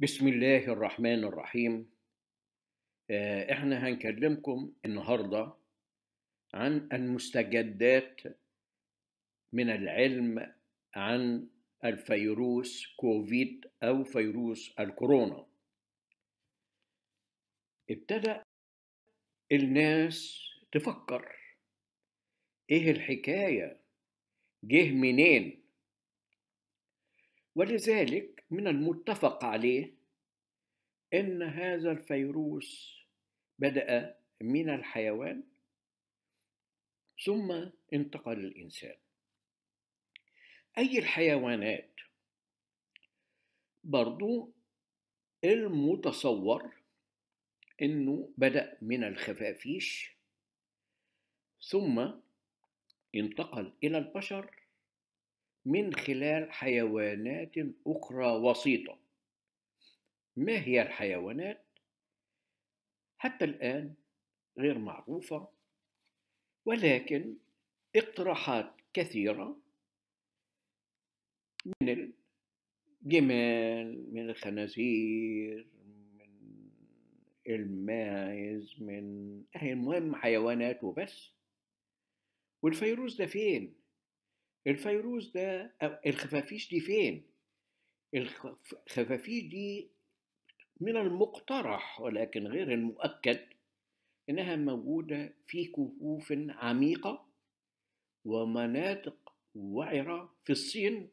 بسم الله الرحمن الرحيم آه، احنا هنكلمكم النهارده عن المستجدات من العلم عن الفيروس كوفيد او فيروس الكورونا ابتدأ الناس تفكر ايه الحكايه جه منين ولذلك من المتفق عليه أن هذا الفيروس بدأ من الحيوان ثم انتقل للإنسان أي الحيوانات برضو المتصور أنه بدأ من الخفافيش ثم انتقل إلى البشر من خلال حيوانات أخرى وسيطة ما هي الحيوانات؟ حتى الآن غير معروفة ولكن اقتراحات كثيرة من الجمال من الخنازير من الماعز من المهم حيوانات وبس والفيروس ده فين؟ الفيروس ده الخفافيش دي فين الخفافيش دي من المقترح ولكن غير المؤكد انها موجوده في كهوف عميقه ومناطق وعره في الصين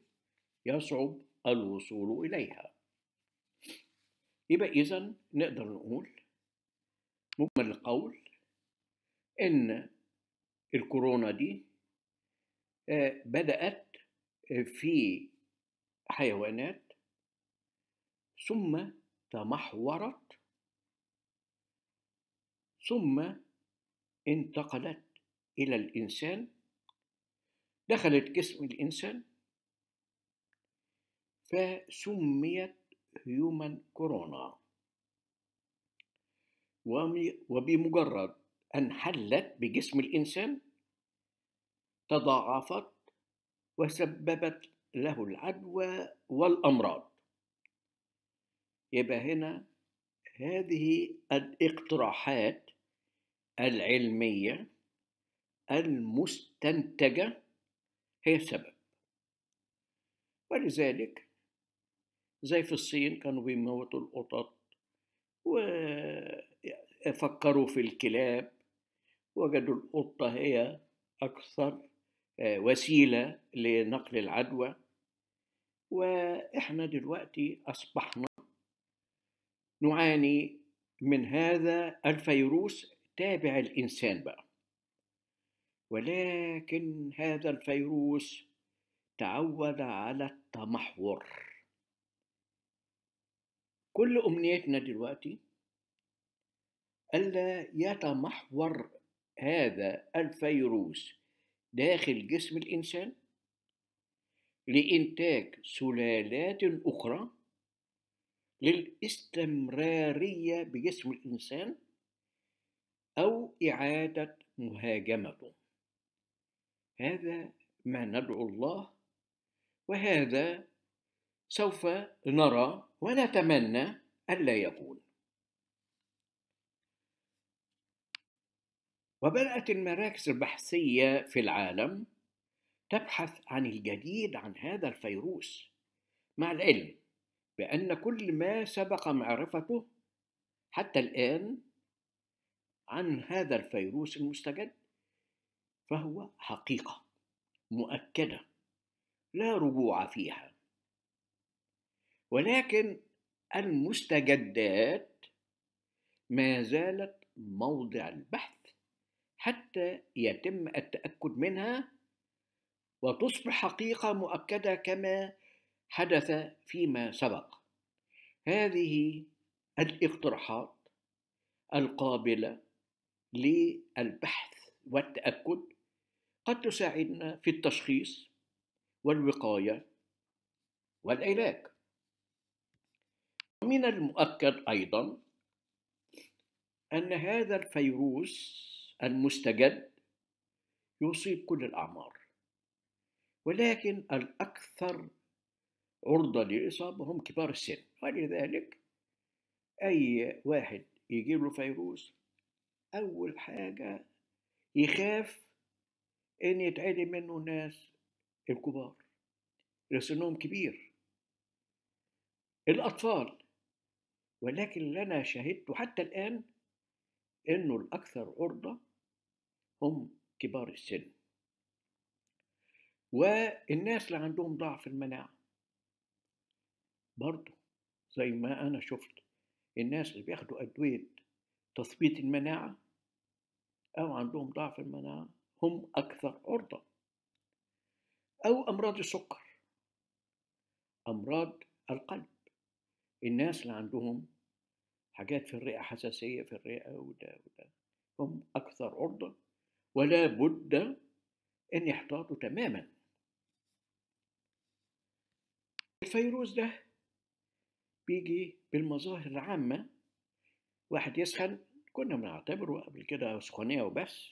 يصعب الوصول اليها يبقى اذا نقدر نقول مجمل القول ان الكورونا دي بدأت آه، في حيوانات ثم تمحورت ثم انتقلت إلى الإنسان دخلت جسم الإنسان فسميت هيومن كورونا وبمجرد أن حلت بجسم الإنسان تضاعفت وسببت له العدوى والأمراض يبقى هنا هذه الاقتراحات العلمية المستنتجة هي السبب ولذلك زي في الصين كانوا بيموتوا القطط وفكروا في الكلاب وجدوا القطة هي أكثر وسيلة لنقل العدوى وإحنا دلوقتي أصبحنا نعاني من هذا الفيروس تابع الإنسان بقى ولكن هذا الفيروس تعود على التمحور كل أمنيتنا دلوقتي ألا يتمحور هذا الفيروس داخل جسم الإنسان لإنتاج سلالات أخرى للاستمرارية بجسم الإنسان أو إعادة مهاجمته هذا ما ندعو الله وهذا سوف نرى ونتمنى ألا يكون وبدأت المراكز البحثية في العالم تبحث عن الجديد عن هذا الفيروس مع العلم بأن كل ما سبق معرفته حتى الآن عن هذا الفيروس المستجد فهو حقيقة مؤكدة لا رجوع فيها ولكن المستجدات ما زالت موضع البحث حتى يتم التأكد منها وتصبح حقيقة مؤكدة كما حدث فيما سبق هذه الاقتراحات القابلة للبحث والتأكد قد تساعدنا في التشخيص والوقاية والعلاج ومن المؤكد أيضا أن هذا الفيروس المستجد يصيب كل الأعمار ولكن الأكثر عرضة للإصابة هم كبار السن ولذلك أي واحد يجيب له فيروس أول حاجة يخاف إن يتعدي منه الناس الكبار اللي سنهم كبير الأطفال ولكن اللي أنا شاهدته حتى الآن إنه الأكثر عرضة هم كبار السن والناس اللي عندهم ضعف المناعة برضو زي ما أنا شفت الناس اللي بياخدوا أدوية تثبيط المناعة أو عندهم ضعف المناعة هم أكثر عرضة أو أمراض السكر أمراض القلب الناس اللي عندهم حاجات في الرئة حساسية في الرئة وده وده هم أكثر عرضة ولا بد أن يحتاطوا تماما الفيروس ده بيجي بالمظاهر العامة واحد يسخن كنا بنعتبره قبل كده سخونية وبس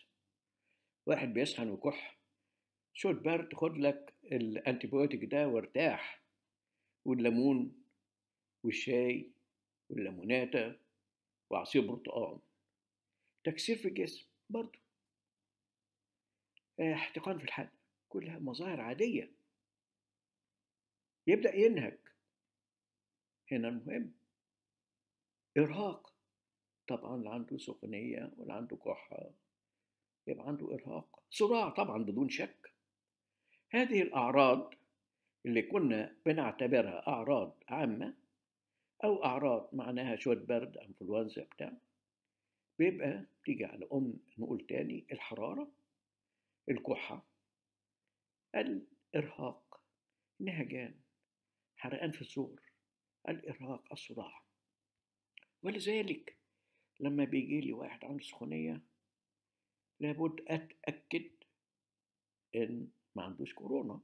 واحد بيسخن وكح شوت برد خد لك الانتيبيوتيك ده وارتاح والليمون والشاي والليموناتة وعصير برتقال تكسير في الجسم برضه آه، احتقان في الحد كلها مظاهر عادية يبدأ ينهك هنا المهم إرهاق طبعا اللي عنده سخونية واللي عنده كحة يبقى عنده إرهاق صراع طبعا بدون شك هذه الأعراض اللي كنا بنعتبرها أعراض عامة أو أعراض معناها شوية برد أنفلونزا بتاع بيبقى تيجي على أم نقول تاني الحرارة الكحة الإرهاق نهجان حرقان في الزور الإرهاق الصداع ولذلك لما بيجي لي واحد عنده سخونية لابد أتأكد إن ما عندوش كورونا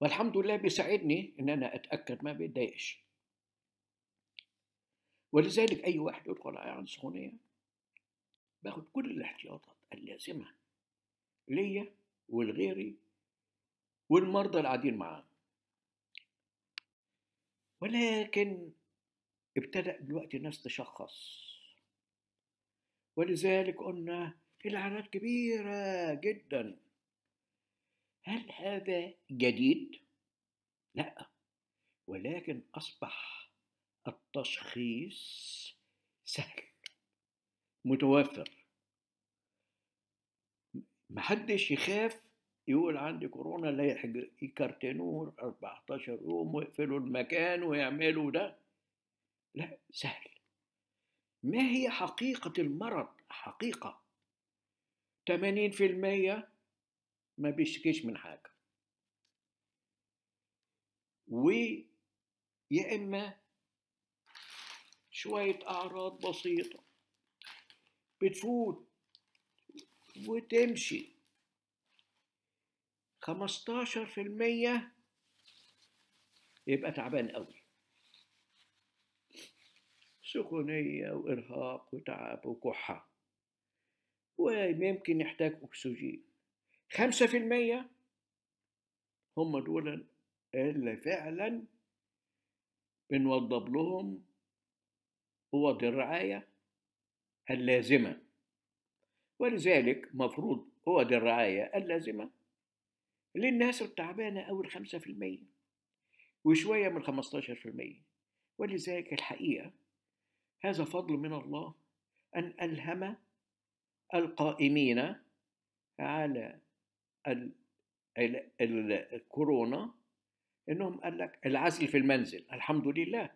والحمد لله بيساعدني إن أنا أتأكد ما بيتضايقش ولذلك أي واحد يدخل على عن سخونية باخد كل الاحتياطات اللازمة ليا ولغيري والمرضى اللي قاعدين معاه ولكن ابتدأ دلوقتي الناس تشخص ولذلك قلنا العادات كبيرة جدا هل هذا جديد؟ لا ولكن أصبح التشخيص سهل متوفر محدش يخاف يقول عندي كورونا لا يكرتنور 14 يوم ويقفلوا المكان ويعملوا ده لا سهل ما هي حقيقة المرض حقيقة 80% ما بيشكيش من حاجة ويا إما شوية أعراض بسيطة بتفوت وتمشي خمستاشر في المية يبقى تعبان قوي سخونية وإرهاق وتعب وكحة وممكن يحتاج أكسجين خمسة في المية هم دول اللي فعلا بنوضب لهم أوض الرعاية اللازمة ولذلك مفروض هو دي الرعاية اللازمة للناس التعبانة أو الخمسة في المية وشوية من خمستاشر في المية ولذلك الحقيقة هذا فضل من الله أن ألهم القائمين على الكورونا انهم قال لك العزل في المنزل الحمد لله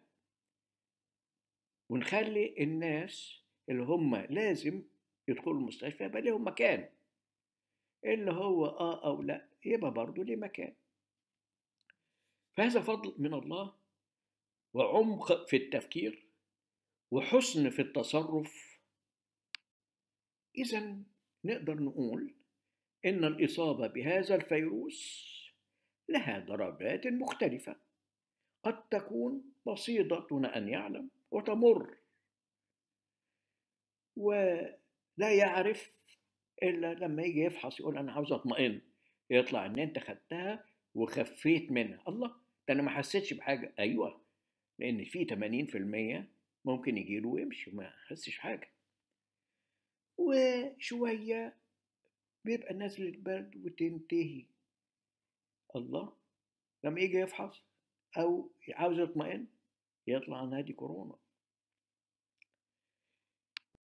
ونخلي الناس اللي هم لازم يدخلوا المستشفى يبقى ليهم مكان اللي هو اه او لا يبقى برضه ليه مكان فهذا فضل من الله وعمق في التفكير وحسن في التصرف اذا نقدر نقول ان الاصابه بهذا الفيروس لها درجات مختلفه قد تكون بسيطه دون ان يعلم وتمر و لا يعرف إلا لما يجي يفحص يقول أنا عاوز أطمئن يطلع إن أنت خدتها وخفيت منها الله ده أنا ما حسيتش بحاجة أيوه لأن في 80% ممكن يجي له ويمشي ما حسش حاجة وشوية بيبقى نازل البرد وتنتهي الله لما يجي يفحص أو عاوز يطمئن يطلع ان هذه كورونا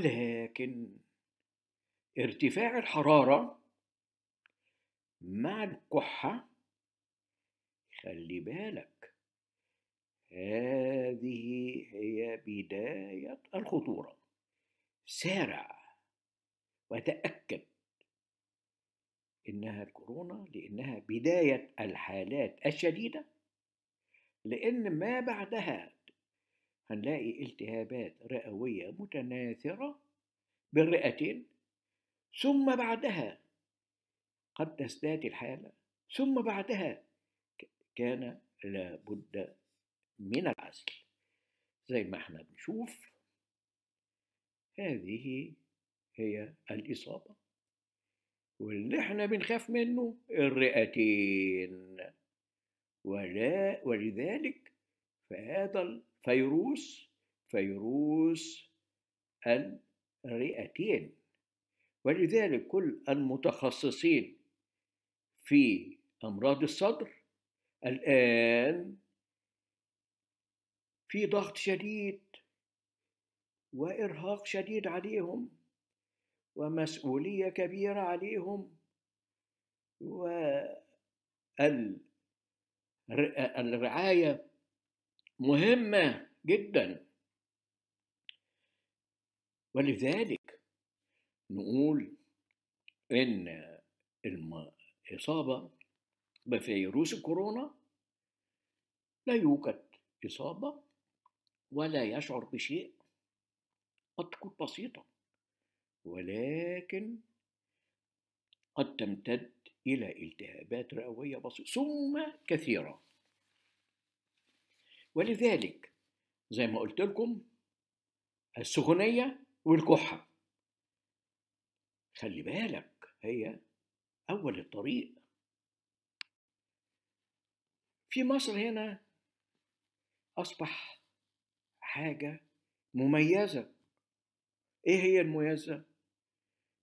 لكن ارتفاع الحرارة مع الكحة خلي بالك هذه هي بداية الخطورة سارع وتأكد إنها الكورونا لأنها بداية الحالات الشديدة لأن ما بعدها هنلاقي التهابات رئوية متناثرة بالرئتين ثم بعدها قد تستاتي الحالة ثم بعدها كان لابد من العزل زي ما احنا بنشوف هذه هي الإصابة واللي احنا بنخاف منه الرئتين ولا ولذلك فهذا الفيروس فيروس الرئتين ولذلك كل المتخصصين في أمراض الصدر الآن في ضغط شديد وإرهاق شديد عليهم ومسؤولية كبيرة عليهم والرعاية مهمة جدا ولذلك نقول إن الإصابة بفيروس الكورونا لا يوجد إصابة ولا يشعر بشيء قد تكون بسيطة ولكن قد تمتد إلى التهابات رئوية بسيطة ثم كثيرة ولذلك زي ما قلت لكم السخونية والكحة خلي بالك هي أول الطريق في مصر هنا أصبح حاجة مميزة إيه هي المميزة؟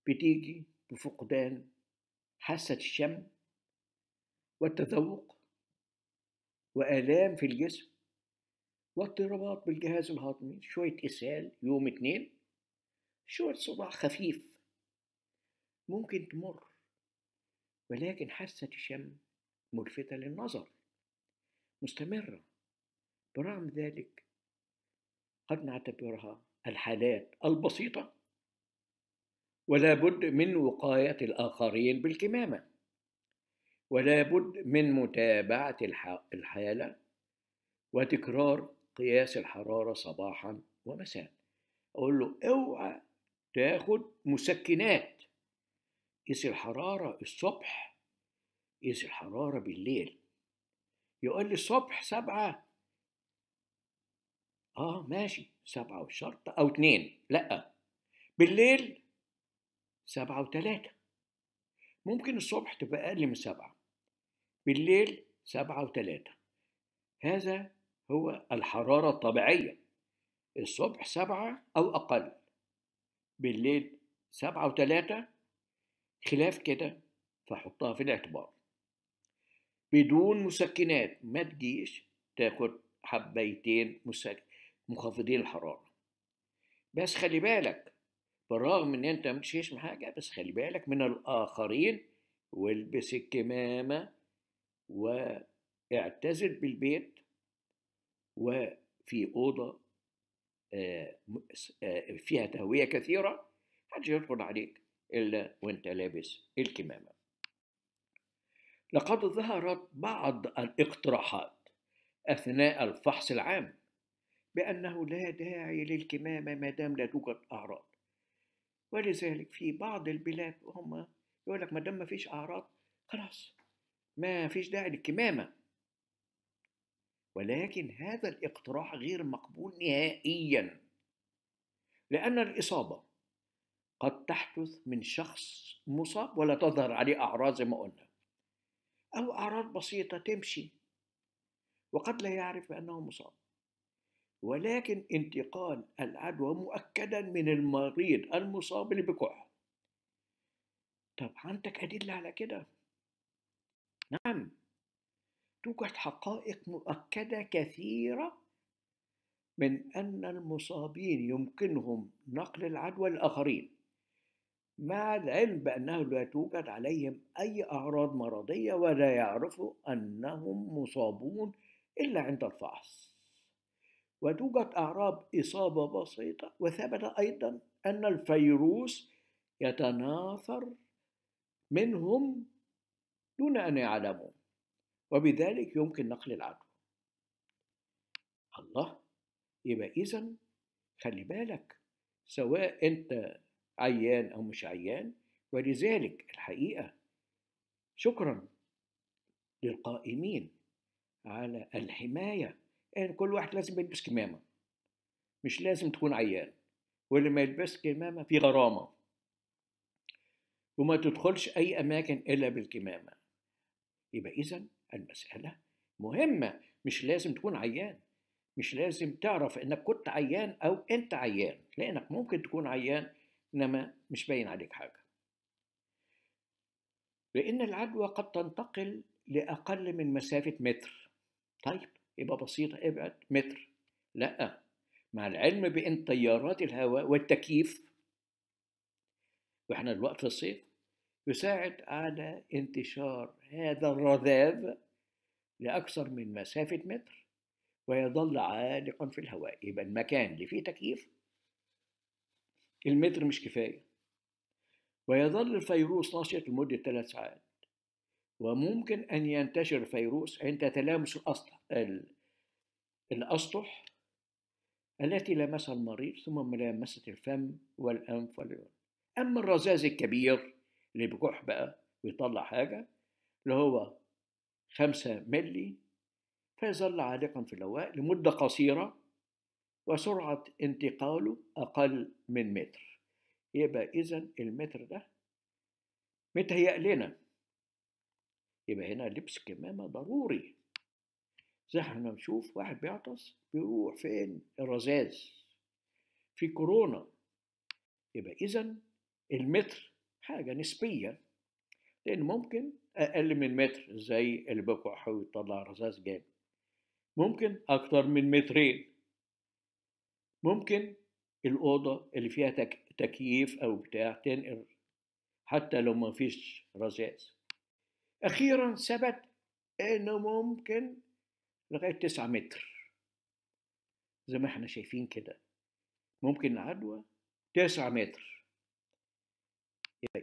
بتيجي بفقدان حاسة الشم والتذوق وآلام في الجسم واضطرابات بالجهاز الهضمي شوية إسهال يوم اتنين شوية صداع خفيف ممكن تمر ولكن حاسة الشم ملفتة للنظر مستمرة برغم ذلك قد نعتبرها الحالات البسيطة ولا بد من وقاية الآخرين بالكمامة ولا بد من متابعة الحالة وتكرار قياس الحرارة صباحا ومساء أقول له اوعى تاخد مسكنات قيس الحرارة الصبح قيس الحرارة بالليل يقول لي الصبح سبعة اه ماشي سبعة والشرطة أو اتنين لأ بالليل سبعة وتلاتة ممكن الصبح تبقى أقل من سبعة بالليل سبعة وتلاتة هذا هو الحرارة الطبيعية الصبح سبعة أو أقل بالليل سبعة وتلاتة خلاف كده فحطها في الاعتبار بدون مسكنات ما تجيش تاخد حبيتين مخفضين الحرارة بس خلي بالك بالرغم ان انت ما تشيش حاجة بس خلي بالك من الآخرين والبس الكمامة واعتزل بالبيت وفي أوضة آه، آه، فيها تهوية كثيرة محدش يدخل عليك إلا وأنت لابس الكمامة لقد ظهرت بعض الاقتراحات أثناء الفحص العام بأنه لا داعي للكمامة ما دام لا توجد أعراض ولذلك في بعض البلاد هم يقول لك ما دام ما فيش أعراض خلاص ما فيش داعي للكمامة ولكن هذا الاقتراح غير مقبول نهائيا لأن الإصابة قد تحدث من شخص مصاب ولا تظهر عليه أعراض زي ما قلنا أو أعراض بسيطة تمشي وقد لا يعرف بأنه مصاب ولكن انتقال العدوى مؤكدا من المريض المصاب اللي بكح طب عندك أدلة على كده نعم توجد حقائق مؤكدة كثيرة من أن المصابين يمكنهم نقل العدوى للآخرين مع العلم بأنه لا توجد عليهم أي أعراض مرضية ولا يعرفوا أنهم مصابون إلا عند الفحص وتوجد أعراض إصابة بسيطة وثبت أيضا أن الفيروس يتناثر منهم دون أن يعلموا وبذلك يمكن نقل العدوى الله يبقى إذا خلي بالك سواء أنت عيان أو مش عيان ولذلك الحقيقة شكرا للقائمين على الحماية يعني كل واحد لازم يلبس كمامة مش لازم تكون عيان واللي ما يلبس كمامة في غرامة وما تدخلش أي أماكن إلا بالكمامة يبقى إذا المسألة مهمة مش لازم تكون عيان مش لازم تعرف إنك كنت عيان أو أنت عيان لأنك ممكن تكون عيان إنما مش باين عليك حاجة لأن العدوى قد تنتقل لأقل من مسافة متر طيب يبقى بسيطة ابعد متر لا مع العلم بأن تيارات الهواء والتكييف وإحنا الوقت في الصيف يساعد على انتشار هذا الرذاذ لأكثر من مسافة متر ويظل عالقا في الهواء يبقى المكان اللي فيه تكييف المتر مش كفاية ويظل الفيروس نشط لمدة ثلاث ساعات وممكن أن ينتشر الفيروس عند تلامس الأسطح الأسطح التي لمسها المريض ثم ملامسه الفم والأنف والعيون أما الرذاذ الكبير اللي بيكح بقى ويطلع حاجة اللي هو خمسة ملي فيظل عالقا في الهواء لمدة قصيرة وسرعة انتقاله أقل من متر يبقى إذا المتر ده متهيأ لنا يبقى هنا لبس كمامة ضروري زي احنا نشوف واحد بيعطس بيروح فين الرزاز في كورونا يبقى إذا المتر حاجة نسبية لأن ممكن أقل من متر زي اللي بيكح يطلع رزاز جامد ممكن أكتر من مترين ممكن الأوضة اللي فيها تك... تكييف أو بتاع تنقل حتى لو ما فيش رذاذ أخيرا ثبت إنه ممكن لغاية تسعة متر زي ما احنا شايفين كده ممكن العدوى تسعة متر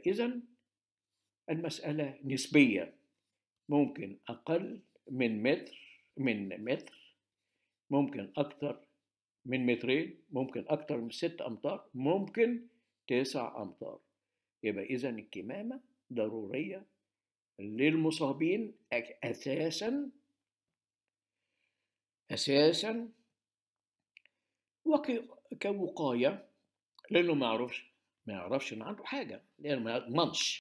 إذا المسألة نسبية ممكن أقل من متر من متر ممكن أكثر من مترين ممكن أكتر من ست أمتار ممكن تسع أمتار يبقى إذا الكمامة ضرورية للمصابين أساسا أساسا وكوقاية لأنه ما يعرفش ما يعرفش إن عنده حاجة لأنه ما يضمنش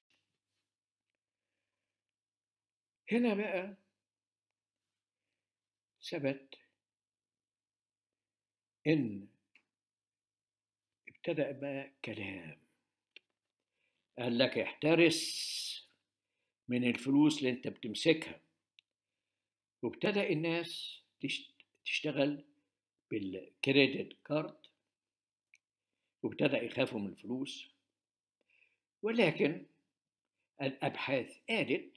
هنا بقى ثبت إن ابتدأ بقى كلام قال لك احترس من الفلوس اللي انت بتمسكها وابتدأ الناس تشتغل بالكريدت كارد وابتدأ يخافوا من الفلوس ولكن الأبحاث قالت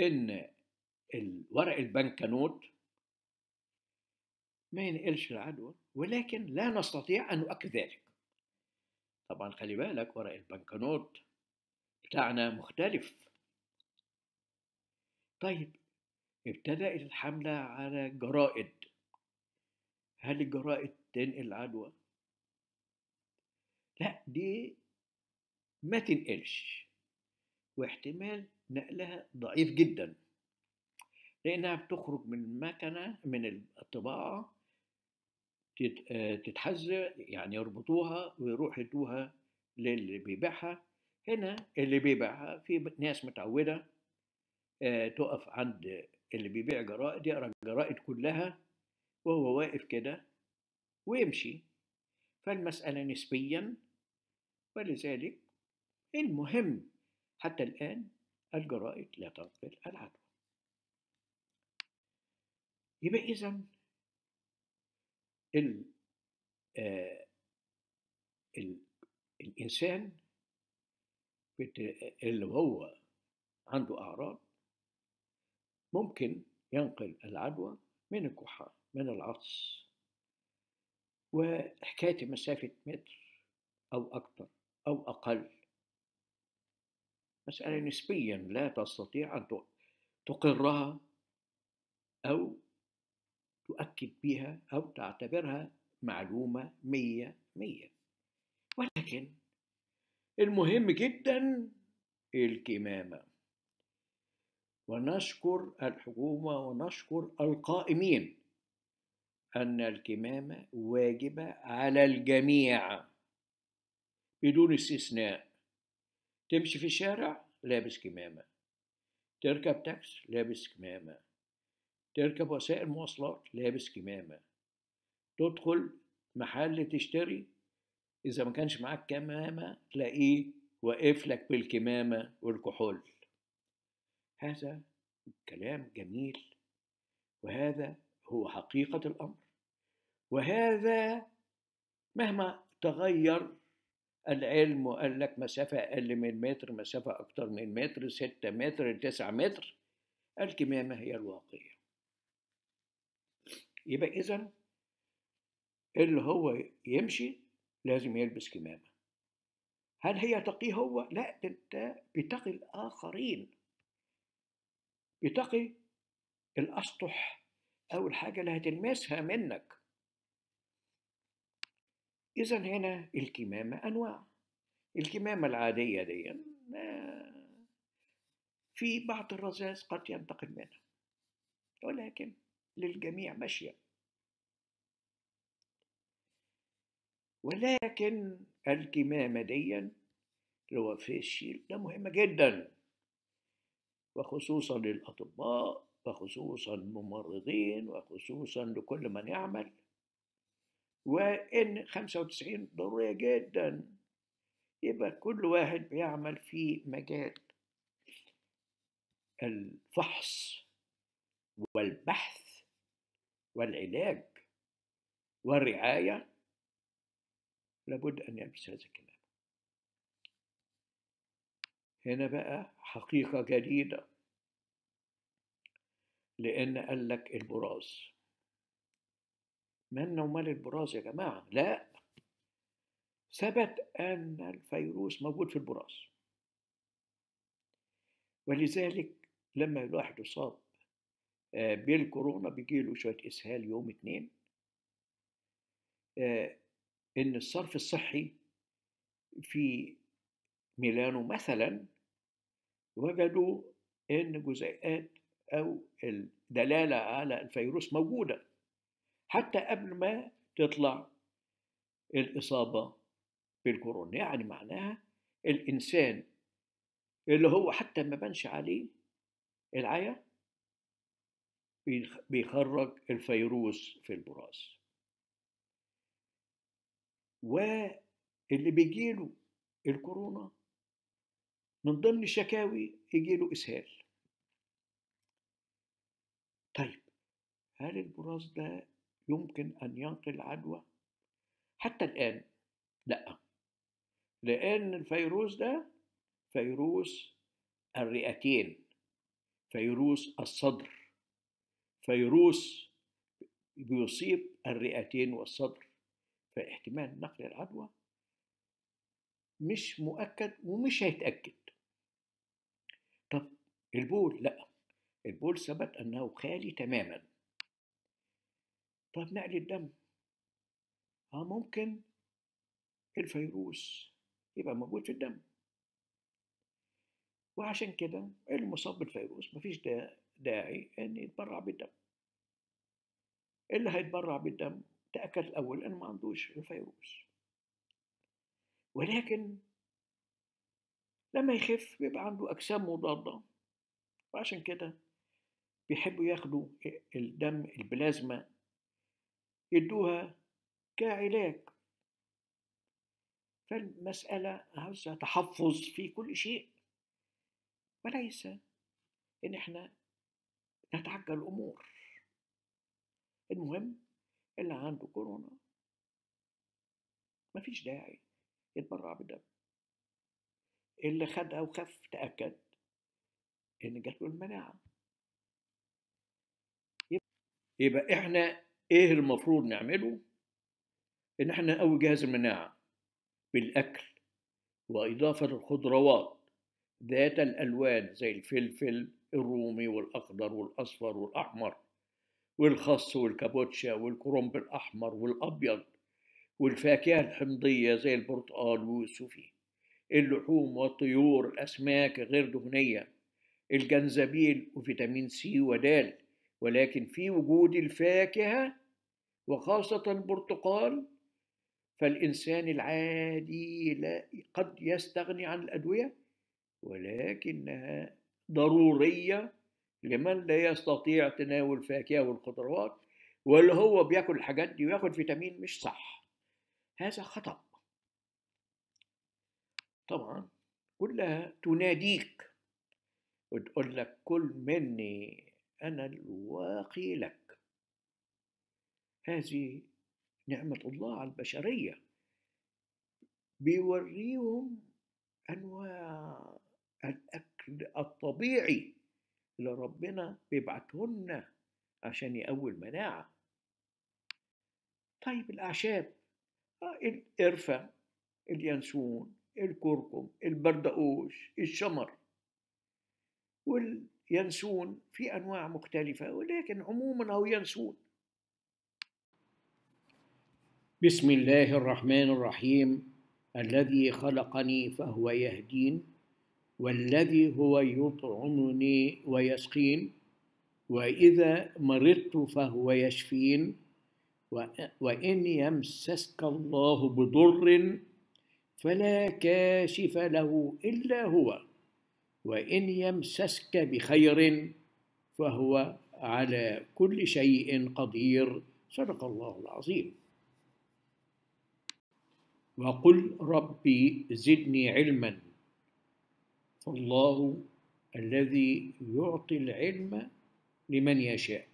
إن الورق البنكنوت ما ينقلش العدوى ولكن لا نستطيع أن نؤكد ذلك طبعا خلي بالك ورق البنكنوت بتاعنا مختلف طيب ابتدأت الحملة على الجرائد هل الجرائد تنقل العدوى؟ لا دي ما تنقلش واحتمال نقلها ضعيف جدا لأنها بتخرج من المكنة من الطباعة آه، تتحذر يعني يربطوها ويروحوا يدوها للي بيبيعها هنا اللي بيبيعها في ناس متعودة آه، تقف عند اللي بيبيع جرائد يقرا الجرائد كلها وهو واقف كده ويمشي فالمسألة نسبيا ولذلك المهم حتى الآن الجرائد لا تنقل العدوى يبقى إذا آه، ال الإنسان اللي هو عنده أعراض ممكن ينقل العدوى من الكحة من العطس وحكاية مسافة متر أو أكثر أو أقل مسألة نسبيا لا تستطيع أن تقرها أو تؤكد بها أو تعتبرها معلومة مية مية ولكن المهم جدا الكمامة ونشكر الحكومة ونشكر القائمين أن الكمامة واجبة على الجميع بدون استثناء تمشي في الشارع لابس كمامة تركب تاكس لابس كمامة تركب وسائل مواصلات لابس كمامة تدخل محل تشتري إذا ما كانش معاك كمامة تلاقيه واقف لك بالكمامة والكحول هذا كلام جميل وهذا هو حقيقة الأمر وهذا مهما تغير العلم وقال لك مسافة أقل من متر مسافة أكتر من متر ستة متر تسعة متر الكمامة هي الواقعية يبقى إذا اللي هو يمشي لازم يلبس كمامة هل هي تقيه هو؟ لا انت بتقي الآخرين بتقي الأسطح أو الحاجة اللي هتلمسها منك إذا هنا الكمامة أنواع الكمامة العادية دي في بعض الرذاذ قد ينتقل منها ولكن للجميع ماشية ولكن الكمامة دي اللي هو فيس شيل ده مهم جدا وخصوصا للأطباء وخصوصا الممرضين وخصوصا لكل من يعمل وإن 95 ضرورية جدا يبقى كل واحد بيعمل في مجال الفحص والبحث والعلاج والرعاية لابد أن يلبس هذا الكلام هنا بقى حقيقة جديدة لأن قال لك البراز من ومال البراز يا جماعة لا ثبت أن الفيروس موجود في البراز ولذلك لما الواحد يصاب آه، بالكورونا بيجيله شوية إسهال يوم اتنين آه، إن الصرف الصحي في ميلانو مثلا وجدوا إن جزيئات أو الدلالة على الفيروس موجودة حتى قبل ما تطلع الإصابة بالكورونا يعني معناها الإنسان اللي هو حتى ما بنش عليه العيا بيخرج الفيروس في البراز واللي بيجيله الكورونا من ضمن الشكاوي يجيله إسهال طيب هل البراز ده يمكن أن ينقل العدوى؟ حتى الآن لا لأن الفيروس ده فيروس الرئتين فيروس الصدر فيروس بيصيب الرئتين والصدر فاحتمال نقل العدوى مش مؤكد ومش هيتأكد طب البول لا البول ثبت أنه خالي تماما طب نقل الدم ها آه، ممكن الفيروس يبقى موجود في الدم وعشان كده المصاب بالفيروس مفيش دا داعي أن يتبرع بالدم اللي هيتبرع بالدم تأكد الأول إنه ما عندوش الفيروس ولكن لما يخف بيبقى عنده أجسام مضادة وعشان كده بيحبوا ياخدوا الدم البلازما يدوها كعلاج فالمسألة عاوزة تحفظ في كل شيء وليس إن إحنا نتعجل الأمور المهم اللي عنده كورونا مفيش داعي يتبرع بدم اللي خدها وخف تأكد إن جاته المناعة يبقى إحنا إيه المفروض نعمله؟ إن إحنا نقوي جهاز المناعة بالأكل وإضافة الخضروات ذات الألوان زي الفلفل الرومي والأخضر والأصفر والأحمر والخس والكابوتشا والكرنب الأحمر والأبيض والفاكهة الحمضية زي البرتقال والسوفي اللحوم والطيور الأسماك غير دهنية الجنزبيل وفيتامين سي ودال ولكن في وجود الفاكهة وخاصة البرتقال فالإنسان العادي لا قد يستغني عن الأدوية ولكنها ضرورية لمن لا يستطيع تناول فاكهة والخضروات واللي هو بياكل الحاجات دي وياخد فيتامين مش صح هذا خطأ طبعا كلها تناديك وتقول لك كل مني أنا الواقي لك هذه نعمة الله على البشرية بيوريهم أنواع الأكل الطبيعي اللي ربنا بيبعتهن عشان يقوي المناعة طيب الأعشاب آه، القرفة اليانسون الكركم البردقوش الشمر واليانسون في أنواع مختلفة ولكن عموما هو ينسون بسم الله الرحمن الرحيم الذي خلقني فهو يهدين والذي هو يطعمني ويسقين وإذا مرضت فهو يشفين وإن يمسسك الله بضر فلا كاشف له إلا هو وإن يمسسك بخير فهو على كل شيء قدير صدق الله العظيم وقل ربي زدني علماً فالله الذي يعطي العلم لمن يشاء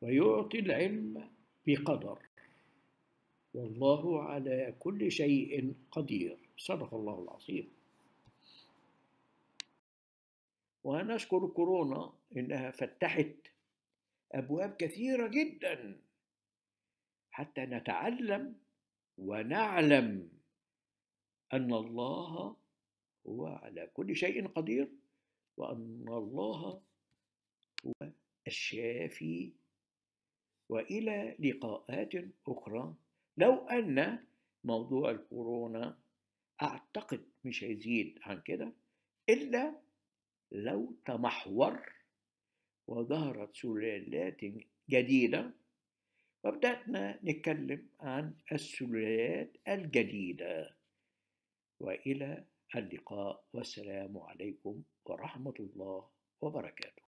ويعطي العلم بقدر والله على كل شيء قدير صدق الله العظيم ونشكر كورونا إنها فتحت أبواب كثيرة جدا حتى نتعلم ونعلم أن الله هو على كل شيء قدير وأن الله هو الشافي وإلى لقاءات أخرى لو أن موضوع الكورونا أعتقد مش هيزيد عن كده إلا لو تمحور وظهرت سلالات جديدة وبدأنا نتكلم عن السلالات الجديدة وإلى اللقاء والسلام عليكم ورحمة الله وبركاته